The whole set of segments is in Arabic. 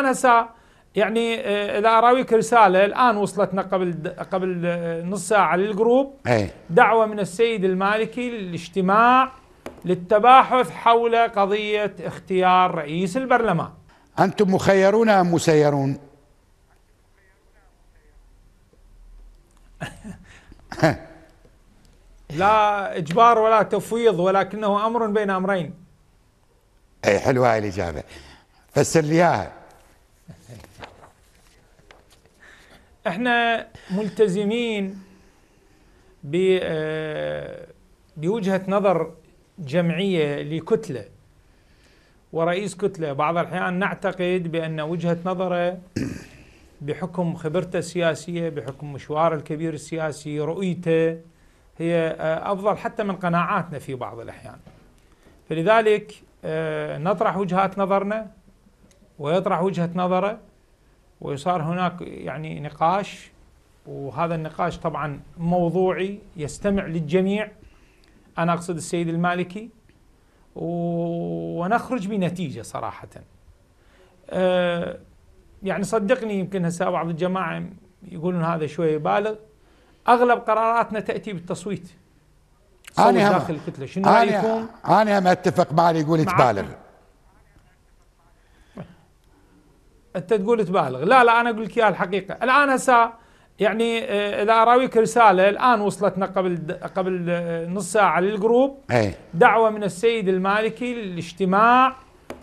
انا سا يعني اذا آه، اراويك رساله الان وصلتنا قبل قبل آه، نص ساعه للجروب أي. دعوه من السيد المالكي للاجتماع للتباحث حول قضيه اختيار رئيس البرلمان انتم مخيرون ام مسيرون؟ لا اجبار ولا تفويض ولكنه امر بين امرين اي حلوه هاي الاجابه فسر لي اياها احنا ملتزمين آه، بوجهة نظر جمعية لكتلة ورئيس كتلة بعض الأحيان نعتقد بأن وجهة نظره بحكم خبرته السياسية بحكم مشواره الكبير السياسي رؤيته هي آه، أفضل حتى من قناعاتنا في بعض الأحيان فلذلك آه، نطرح وجهات نظرنا ويطرح وجهة نظره ويصار هناك يعني نقاش وهذا النقاش طبعا موضوعي يستمع للجميع أنا أقصد السيد المالكي ونخرج بنتيجة صراحة أه يعني صدقني يمكن هسه بعض الجماعة يقولون هذا شوية بالغ أغلب قراراتنا تأتي بالتصويت أنا داخل الكتلة شنو أنا رأيكم؟ أنا ما أتفق معه يقول تبالغ انت تقول تبالغ لا لا انا اقول لك اياها الحقيقه الان هسه يعني آه، اذا اراويك رساله الان وصلتنا قبل قبل آه، نص ساعه للجروب دعوه من السيد المالكي للاجتماع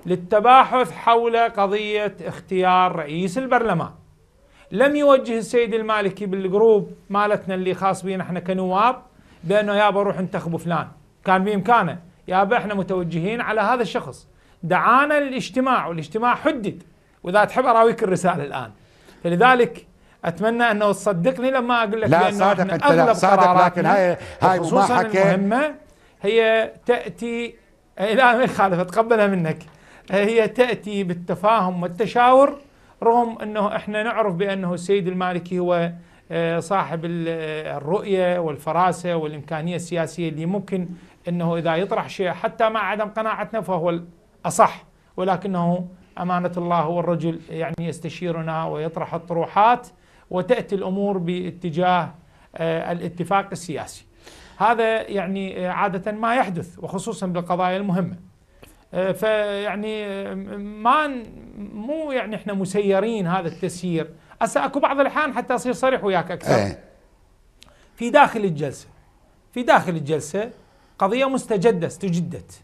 للتباحث حول قضيه اختيار رئيس البرلمان لم يوجه السيد المالكي بالجروب مالتنا اللي خاص بينا احنا كنواب بانه يابا روح انتخبوا فلان كان بامكانه يابا احنا متوجهين على هذا الشخص دعانا للاجتماع والاجتماع حدد واذا تحب اراويك الرساله الان فلذلك اتمنى انه تصدقني لما اقول لك لا صادق انت لا صادق لكن هاي هاي مباحكه المهمه هي تاتي لا ما يخالف اتقبلها منك هي تاتي بالتفاهم والتشاور رغم انه احنا نعرف بانه السيد المالكي هو آه، صاحب آه، الرؤيه والفراسه والامكانيه السياسيه اللي ممكن انه اذا يطرح شيء حتى مع عدم قناعتنا فهو الاصح ولكنه امانه الله هو الرجل يعني يستشيرنا ويطرح الطروحات وتاتي الامور باتجاه آه، الاتفاق السياسي. هذا يعني آه، عاده ما يحدث وخصوصا بالقضايا المهمه. آه، فيعني ما مو يعني احنا مسيرين هذا التسيير، هسه اكو بعض الاحيان حتى اصير صريح وياك اكثر. إيه. في داخل الجلسه في داخل الجلسه قضيه مستجده استجدت.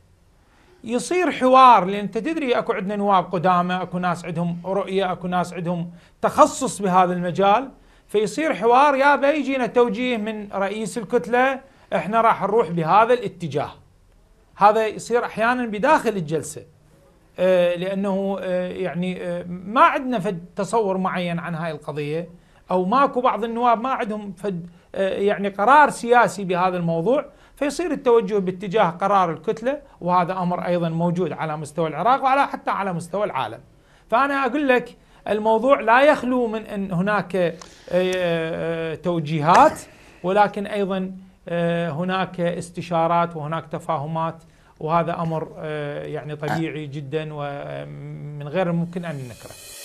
يصير حوار لان انت تدري اكو عندنا نواب قدامى اكو ناس عندهم رؤيه اكو ناس عندهم تخصص بهذا المجال فيصير حوار يا يجينا توجيه من رئيس الكتله احنا راح نروح بهذا الاتجاه هذا يصير احيانا بداخل الجلسه آه، لانه آه، يعني آه، ما عندنا فد تصور معين عن هاي القضيه او ماكو بعض النواب ما عندهم فد آه، يعني قرار سياسي بهذا الموضوع فيصير التوجه باتجاه قرار الكتلة وهذا أمر أيضا موجود على مستوى العراق وعلى حتى على مستوى العالم فأنا أقول لك الموضوع لا يخلو من أن هناك آه، آه، توجيهات ولكن أيضا هناك استشارات وهناك تفاهمات وهذا امر يعني طبيعي جدا ومن غير الممكن ان نكره